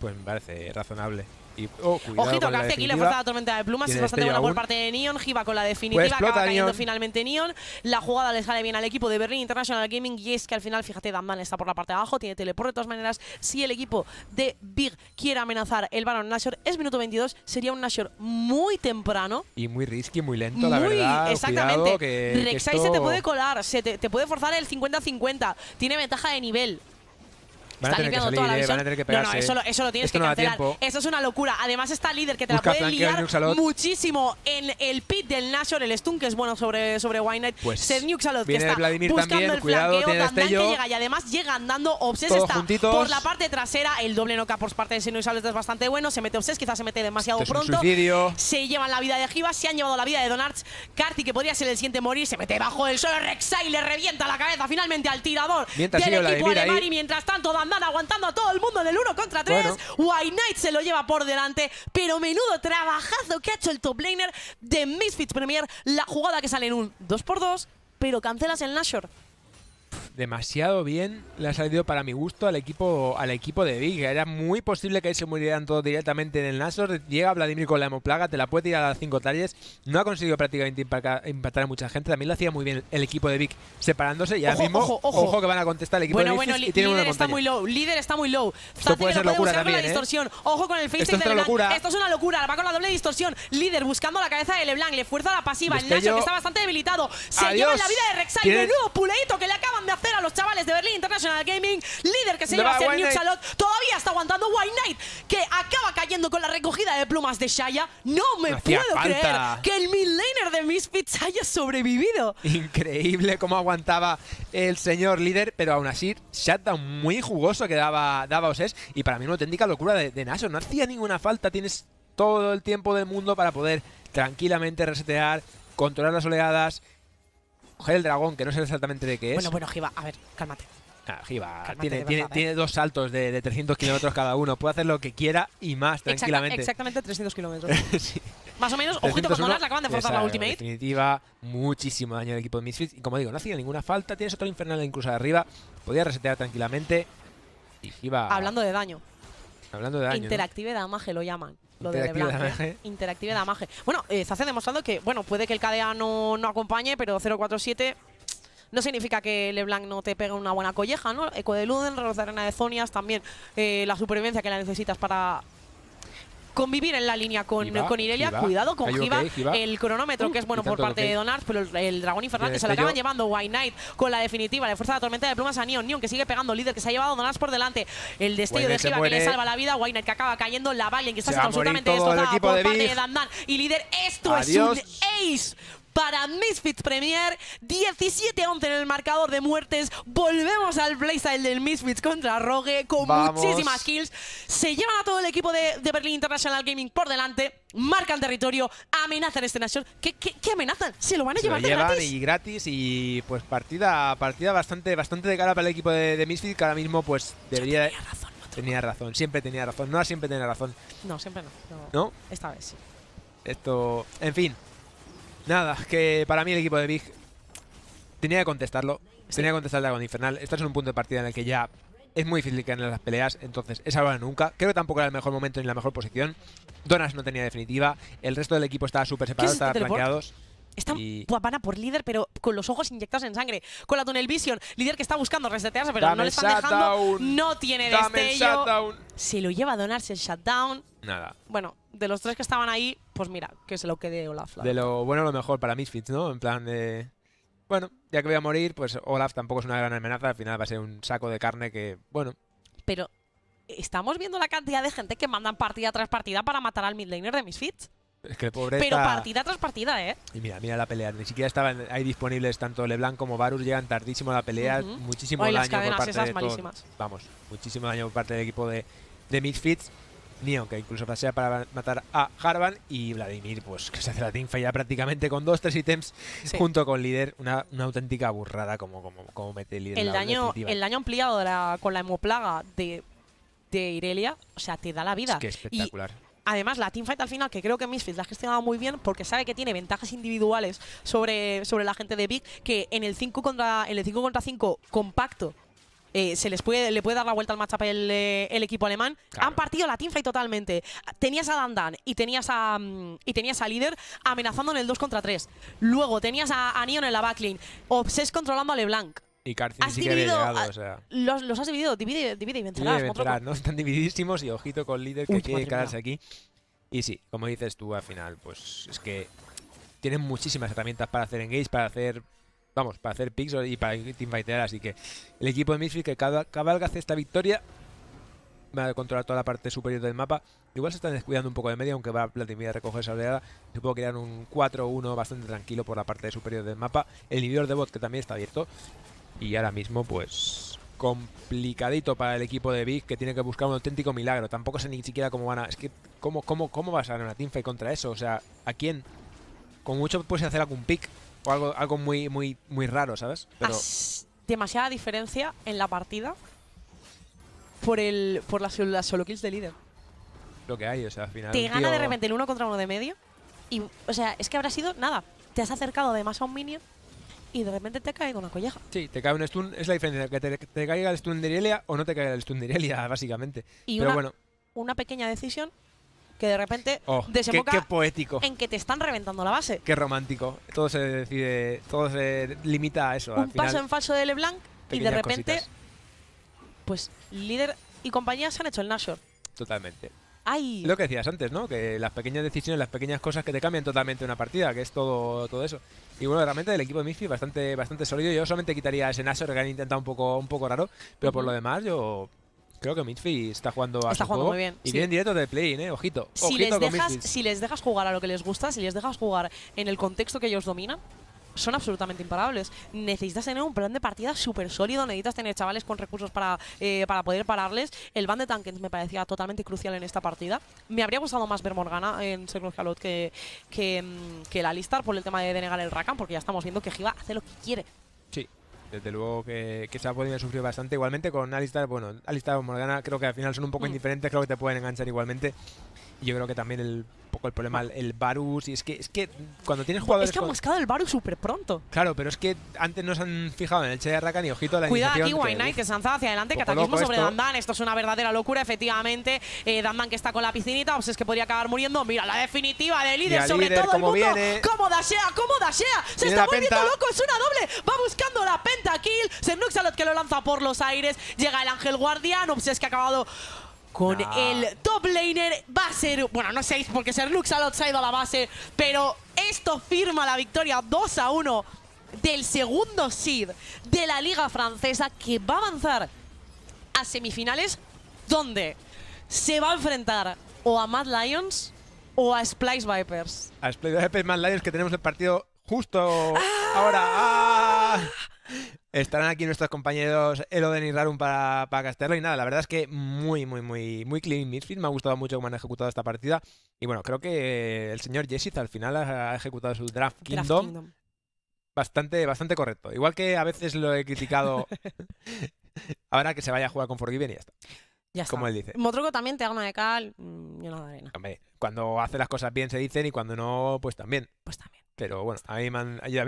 Pues me parece razonable. Y, oh, Ojito, que aquí le falta la tormenta de plumas. Es bastante buena aún. por parte de Neon. Giva con la definitiva. Pues acaba cayendo finalmente Neon. La jugada le sale bien al equipo de Berlin International Gaming. Y es que al final, fíjate, Dandan está por la parte de abajo. Tiene teleport. De todas maneras, si el equipo de Big quiere amenazar el Baron Nashor, es minuto 22. Sería un Nashor muy temprano. Y muy risky, muy lento, la verdad. Exactamente. Que, Rek'Sai se te puede colar. Se te puede forzar el 50-50. Tiene ventaja de nivel. Eh, van a, tener que salir, eh. eso lo, tienes que Eso es una locura. Además está líder que te va la puede liar muchísimo en el pit del Nashor, el stun que es bueno sobre, sobre White Knight. Pues Ser Nuxalot que está buscando el cuidado, flanqueo, que llega y además llega andando. Obses está por la parte trasera. El doble knock por parte de Ser Nuxalot es bastante bueno. Se mete Obses, quizás se mete demasiado pronto. Se llevan la vida de Jiva, se han llevado la vida de Donarts. Carti que podría ser el siguiente morir, se mete bajo el suelo Rexai le revienta la cabeza finalmente al tirador Mientras del equipo alemán y mientras tanto andan aguantando a todo el mundo en el 1 contra 3. White Knight se lo lleva por delante, pero menudo trabajazo que ha hecho el top laner de Misfits Premier. La jugada que sale en un 2x2, pero cancelas el Nashor demasiado bien le ha salido para mi gusto al equipo al equipo de Vic Era muy posible que ahí se murieran todos directamente en el Nasor. Llega Vladimir con la hemoplaga, te la puede tirar a las 5 talles. No ha conseguido prácticamente impactar a mucha gente. También lo hacía muy bien el equipo de Vic separándose. Y ahora mismo, ojo, que van a contestar el equipo de Bueno, bueno, líder está muy low. Líder está muy low. Esto puede la ¿eh? distorsión. Ojo con el face Esto, es una locura. Esto es una locura. Va con la doble distorsión. Líder buscando la cabeza de Leblanc. Le fuerza la pasiva. El Nasor que está bastante debilitado. Se lleva la vida de Rexai. Menudo puleito que le acaban de hacer a los chavales de Berlín International Gaming, líder que se lleva a ser New Todavía está aguantando White Knight, que acaba cayendo con la recogida de plumas de Shaya. No me puedo creer que el midlaner de Misfits haya sobrevivido. Increíble cómo aguantaba el señor líder, pero aún así, shutdown muy jugoso que daba, daba Oses. Y para mí una auténtica locura de, de No hacía ninguna falta, tienes todo el tiempo del mundo para poder tranquilamente resetear, controlar las oleadas coger el dragón, que no sé exactamente de qué es. Bueno, bueno, Giva, a ver, cálmate. Ah, tiene, tiene, tiene, eh. dos saltos de, de 300 kilómetros cada uno. Puede hacer lo que quiera y más tranquilamente. exactamente 300 kilómetros. sí. Más o menos, ojito con las la acaban de forzar la ultimate. En definitiva, muchísimo daño al equipo de Misfits. Y como digo, no hacía ninguna falta. Tienes otro infernal incluso arriba. Podía resetear tranquilamente. Y Giva. Hablando de daño. Hablando de daño. Interactive ¿no? Damage lo llaman lo de Leblanc. de Damage. Bueno, eh, se hace demostrando que, bueno, puede que el KDA no, acompañe, pero 047 no significa que LeBlanc no te pegue una buena colleja, ¿no? Eco de Luden, Rosa de Arena de Zonias, también eh, la supervivencia que la necesitas para convivir en la línea con, con Irelia. Cuidado con Giva, el cronómetro que es uh, bueno por parte de Donars. pero el, dragón infernal se lo acaban llevando White Knight con la definitiva, La fuerza la tormenta de plumas a Neon, Neon que sigue pegando líder, que se ha llevado Donars por delante, el destello de que le salva la vida, White Knight que acaba cayendo, la en que está absolutamente destrozada por parte de Dandan y líder, esto es un ace para Misfits Premier. 17 11 en el marcador de muertes. Volvemos al playstyle del Misfits contra Rogue con muchísimas kills. Se llevan a todo el equipo de, de Berlin International Gaming por delante. Marcan territorio, amenazan este Nation. ¿Qué, qué, amenazan? Se lo van a llevar gratis. y gratis y pues partida partida bastante bastante de cara para el equipo de, Misfits que ahora mismo pues debería... Tenía razón, no tenía razón, siempre tenía razón. No, siempre tenía razón. No, siempre ¿No? ¿No? Esta vez sí. Esto... En fin, Nada, que para mí el equipo de Big tenía que contestarlo. Tenía que contestar el Infernal. Estás en un punto de partida en el que ya es muy difícil que las peleas, entonces es ahora nunca. Creo que tampoco era el mejor momento ni la mejor posición. Donas no tenía definitiva. El resto del equipo estaba súper separado, estaba este flanqueados. Están por líder, pero con los ojos inyectados en sangre. Con la Tunnel Vision. Líder que está buscando resetearse, pero no le están dejando. No tiene Dame Se lo lleva a donarse el shutdown. Nada. Bueno, de los tres que estaban ahí, pues mira, que se lo quede Olaf. de lo bueno a lo mejor para Misfits, ¿no? En plan de... Bueno, ya que voy a morir, pues Olaf tampoco es una gran amenaza, al final va a ser un saco de carne que, bueno... Pero estamos viendo la cantidad de gente que mandan partida tras partida para matar al midlaner de Misfits. Es que pobre Pero partida tras partida, ¿eh? Y mira, mira la pelea. Ni siquiera estaban ahí disponibles tanto Leblanc como Varus. Llegan tardísimo a la pelea. Muchísimo daño por parte de Vamos, muchísimo daño por parte del equipo de, de Misfits que incluso pasea para matar a Harvan. Y Vladimir, pues que se hace la teamfight ya prácticamente con dos, tres ítems junto con líder. Una, auténtica burrada como, como, como mete líder. El, daño, el daño ampliado con la hemoplaga de, Irelia, o sea, te da la vida. espectacular. Además, la teamfight al final, que creo que Misfits la ha gestionado muy bien porque sabe que tiene ventajas individuales sobre, sobre la gente de Big, que en el 5 contra, en el 5 contra 5 compacto eh, se les puede, le puede dar la vuelta al matchup el, eh, el equipo alemán. Han partido la teamfight totalmente. Tenías a Dandan y tenías a, mm, y tenías a Líder amenazando en el 2 contra 3. Luego tenías a, en la backline. Obses controlando a LeBlanc. Y Carcin sí que había llegado, Los, los, has dividido, divide, y vencerás. Están divididísimos y ojito con líder que quiere quedarse aquí. Y sí, como dices tú, al final, pues es que tienen muchísimas herramientas para hacer engage, para hacer vamos, para hacer picks y para teamfightear. Así que el equipo de Misfit que cabalga hace esta victoria. Va a controlar toda la parte superior del mapa. Igual se están descuidando un poco de media, aunque va Vladimir a recoger esa oleada. Se puede crear un 4-1 bastante tranquilo por la parte superior del mapa. El inhibidor de bot que también está abierto. Y ahora mismo, pues, complicadito para el equipo de Big que tiene que buscar un auténtico milagro. Tampoco sé ni siquiera cómo van a... Es que, ¿cómo, cómo, cómo vas a ganar una teamfight contra eso? O sea, ¿a quién? Con mucho puedes hacer algún pick o algo, algo muy, muy, muy raro, ¿sabes? Pero... demasiada diferencia en la partida por, el, por las, solo kills de líder. Lo que hay, o sea, al final. Te gana de repente el uno contra uno de medio. Y, o sea, es que habrá sido nada. Te has acercado además a un minion y de repente te ha con una colleja. Sí, te cae un stun. Es la diferencia, que te, caiga el stun de Irelia o no te caiga el stun de Irelia, básicamente. Y Pero bueno. Una pequeña decisión que de repente oh, desemboca poético. en que te están reventando la base. Qué romántico. Todo se decide, todo se limita a eso. Un paso en falso de LeBlanc y de repente, pues líder y compañía se han hecho el Nashor. Totalmente. Lo que decías antes, ¿no? Que las pequeñas decisiones, las pequeñas cosas que te cambian totalmente una partida, que es todo, todo eso. Y bueno, realmente el equipo de Mifi bastante, bastante sólido. Yo solamente quitaría ese Nashor que han intentado un poco, un poco raro, pero por lo demás yo creo que Mitfi está jugando a está jugando muy bien, y viene directo de play, ¿eh? Ojito. Si, les dejas, jugar a lo que les gusta, si les dejas jugar en el contexto que ellos dominan, son absolutamente imparables. Necesitas tener un plan de partida súper sólido, necesitas tener chavales con recursos para, eh, para poder pararles. El ban de Tankens me parecía totalmente crucial en esta partida. Me habría gustado más ver Morgana en Second Halot que, que, mm, que la Alistar por el tema de denegar el Rakan, porque ya estamos viendo que Giva hace lo que quiere desde luego que, se ha podido sufrir bastante. Igualmente con Alistar, bueno, Alistar o Morgana creo que al final son un poco mm. indiferentes, creo que te pueden enganchar igualmente yo creo que también el poco el problema el, ah. el Varus y es que es que cuando tienes jugadores es que han buscado el Varus súper pronto claro pero es que antes no se han fijado en el Che de y ojito la la cuidado aquí White que se lanzaba hacia adelante cataclismo sobre Dandan esto es una verdadera locura efectivamente eh, Dandan que está con la piscinita pues es que podría acabar muriendo mira la definitiva de líder sobre todo el mundo. Viene. ¿Cómo Dasea! ¿Cómo Se está volviendo loco, es una doble. Va buscando la pentakill. Sebnoxalot que lo lanza por los aires. Llega el ángel guardián. es que ha acabado con el top laner. Va a ser, bueno, no sé porque ser Lux al outside a la base, pero esto firma la victoria 2 a 1 del segundo seed de la liga francesa que va a avanzar a semifinales donde se va a enfrentar o a Mad Lions o a Splice Vipers. A Splice Vipers, Mad Lions que tenemos el partido justo ah. ahora. Ah. Estarán aquí nuestros compañeros Eloden y Rarum para, para Y nada, la verdad es que muy, muy, muy, muy clean midfield. Me ha gustado mucho cómo han ejecutado esta partida. Y bueno, creo que el señor Jessith al final ha ejecutado su Draft Kingdom. Bastante, bastante correcto. Igual que a veces lo he criticado. Ahora que se vaya a jugar con Forgiven y ya está como él dice. Motroco también te da una de cal mm, y una de arena. cuando hace las cosas bien se dicen y cuando no, pues también. Pues también. Pero bueno, a mí,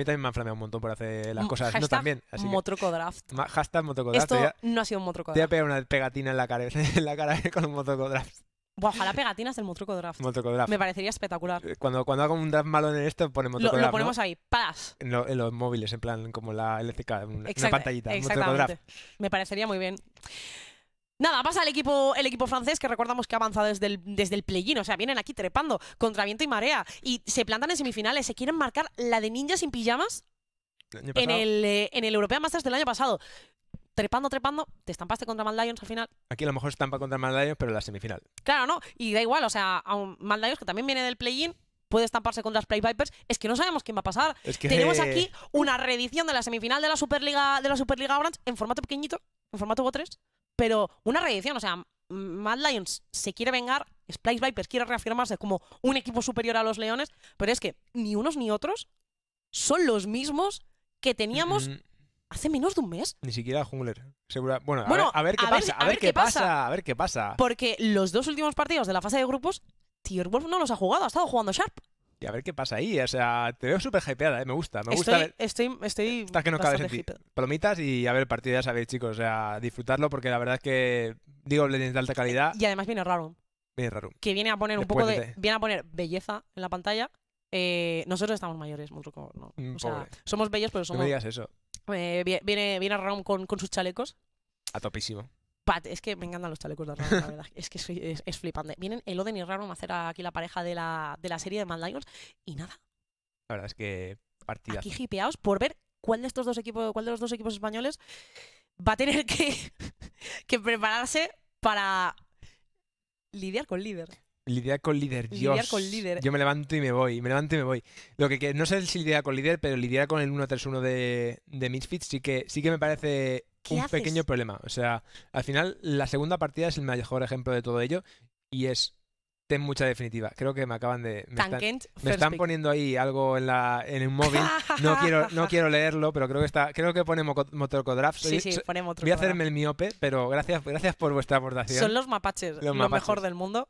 también me han flameado un montón por hacer las mm, cosas no también motroco draft. hashtag Motrocodraft. Esto no ha sido un motroco Te voy a pegar una pegatina en la cara, en la cara con un Motrocodraft. draft. ojalá pegatinas del Motrocodraft. draft. draft. Me parecería espectacular. Eh, cuando, cuando hago un draft malo en esto, pone Motrocodraft, lo, Lo ponemos ahí, ¡paz! En, los móviles, en plan, como la LCK, una, pantallita. Exactamente. Draft. Me parecería muy bien. Nada, pasa el equipo, el equipo francés que recordamos que ha avanzado desde el, desde el play-in. O sea, vienen aquí trepando contra viento y marea y se plantan en semifinales. Se quieren marcar la de ninja sin pijamas en el, eh, en el European Masters del año pasado. Trepando, trepando, te estampaste contra Mad al final. Aquí a lo mejor estampa contra Mad pero en la semifinal. Claro, ¿no? Y da igual, o sea, a un Mad que también viene del play-in, puede estamparse contra spray Vipers, es que no sabemos quién va a pasar. Tenemos aquí una reedición de la semifinal de la Superliga de la Superliga Orange en formato pequeñito, en formato bo 3 pero una reedición, o sea, Mad Lions se quiere vengar, Splice Vipers quiere reafirmarse como un equipo superior a los Leones, pero es que ni unos ni otros son los mismos que teníamos hace menos de un mes. Ni siquiera Jungler. Segura... Bueno, a, ver, qué pasa, a, ver qué, pasa. a ver qué pasa. Porque los dos últimos partidos de la fase de grupos, Wolf no los ha jugado, ha estado jugando Sharp. Y a ver qué pasa ahí. O sea, te veo súper hypeada, ¿eh? me gusta. Me gusta. Estoy, estoy, que no cabes en ti. Palomitas y a ver partidas, a ver, chicos. O sea, disfrutarlo porque la verdad es que, digo, de alta calidad. Y además viene raro Viene raro Que viene a poner un poco de... Viene a poner belleza en la pantalla. Eh, nosotros estamos mayores, mucho ¿no? Mm, o somos bellos, pero somos. No me digas eso. Eh, viene, viene Rarum con, con sus chalecos. A topísimo es que me encantan los chalecos de la verdad. Es que es, flipante. Vienen el Oden y raro a hacer aquí la pareja de la, serie de Mad Lions y nada. La verdad es que partida. Aquí hipeados por ver cuál de estos dos equipos, cuál de los dos equipos españoles va a tener que, que prepararse para lidiar con líder. Lidiar con líder, Lidiar con líder. Yo me levanto y me voy, me levanto y me voy. Lo que, que no sé si lidiar con líder, pero lidiar con el 1-3-1 de, de Misfits sí que, sí que me parece un pequeño problema. O sea, al final la segunda partida es el mejor ejemplo de todo ello y es ten mucha definitiva. Creo que me acaban de me están, me están poniendo ahí algo en la en un móvil. No quiero no quiero leerlo, pero creo que está creo que pone Motorcodraft. Sí, sí, pone Voy a hacerme el miope, pero gracias gracias por vuestra aportación. Son los mapaches, lo mejor del mundo.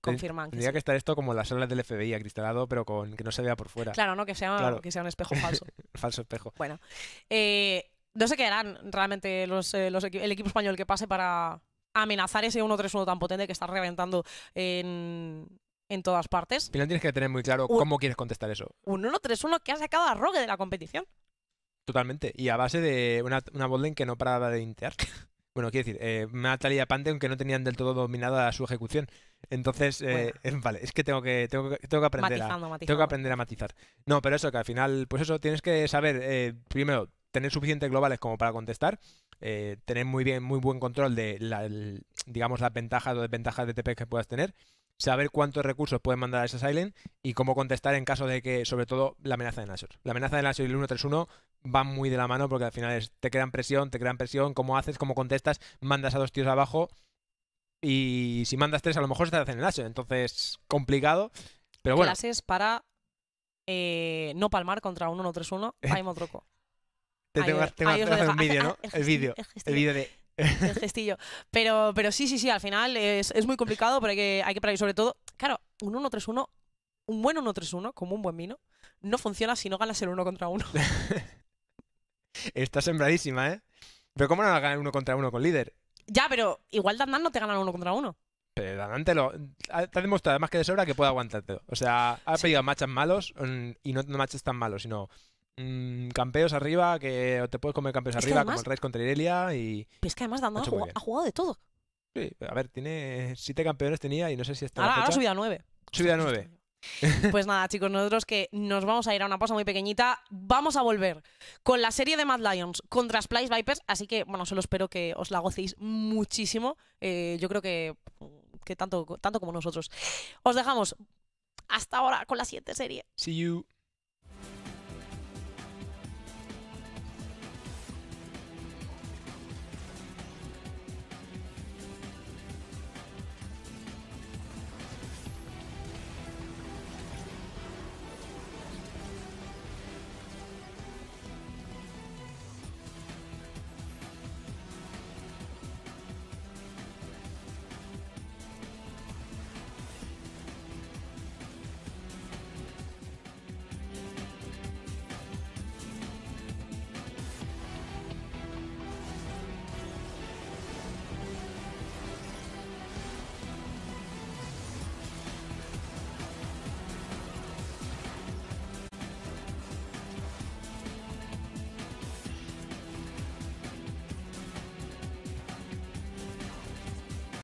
Confirman. Tendría que, que, estar esto como las olas del FBI acristalado, pero con que no se vea por fuera. Claro, no que sea, que sea un espejo falso. falso espejo. Bueno, eh, no sé qué harán realmente eh, el equipo español que pase para amenazar ese 1-3-1 tan potente que está reventando en, en todas partes. Al final tienes que tener muy claro cómo quieres contestar eso. Un 1-3-1 que ha sacado a Rogue de la competición. Totalmente. Y a base de una, una botlane que no paraba de intear. bueno, quiero decir, eh, a pante aunque no tenían del todo dominada su ejecución. Entonces, eh, vale, es que tengo que, tengo, aprender a, Tengo que aprender a matizar. No, pero eso, que al final, pues eso, tienes que saber, eh, primero, tener suficientes globales como para contestar, eh, tener muy bien, muy buen control de la, digamos, las ventajas o desventajas de TP que puedas tener, saber cuántos recursos puedes mandar a esa silent y cómo contestar en caso de que, sobre todo, la amenaza de Nashor. La amenaza de Nashor y el 131 van muy de la mano porque al final te crean presión, te crean presión, cómo haces, cómo contestas, mandas a dos tíos abajo y si mandas tres a lo mejor se te hacen Nashor. Entonces, complicado, pero bueno. Clases para eh, no palmar contra un 131 hay Troco. Te tengo, ahí, vídeo, ¿no? Ah, el vídeo. El vídeo de el gestillo. Pero, pero sí, sí, sí, al final es, muy complicado, pero hay que, hay que sobre todo, claro, un 1-3-1, un buen 1-3-1, como un buen vino, no funciona si no ganas el 1 contra 1 Está sembradísima, ¿eh? Pero ¿cómo no vas a ganar 1 contra uno con líder? Ya, pero igual Dandan no te gana el 1 contra uno. Pero Dandan te lo... Te ha demostrado, además que de sobra, que puede aguantarte. O sea, ha pedido matches malos mm, y no, no matches tan malos, sino Mm, campeos arriba, que te puedes comer campeos arriba, como el Raid contra Irelia y... es que además ha, jugado, de todo. Sí, a ver, tiene siete campeones tenía y no sé si está... Ahora, ahora ha a nueve. Subida a nueve. Pues nada, chicos, nosotros que nos vamos a ir a una pausa muy pequeñita, vamos a volver con la serie de Mad Lions contra Splice Vipers, así que bueno, solo espero que os la gocéis muchísimo, eh, yo creo que, que tanto, tanto como nosotros. Os dejamos hasta ahora con la siguiente serie. See you.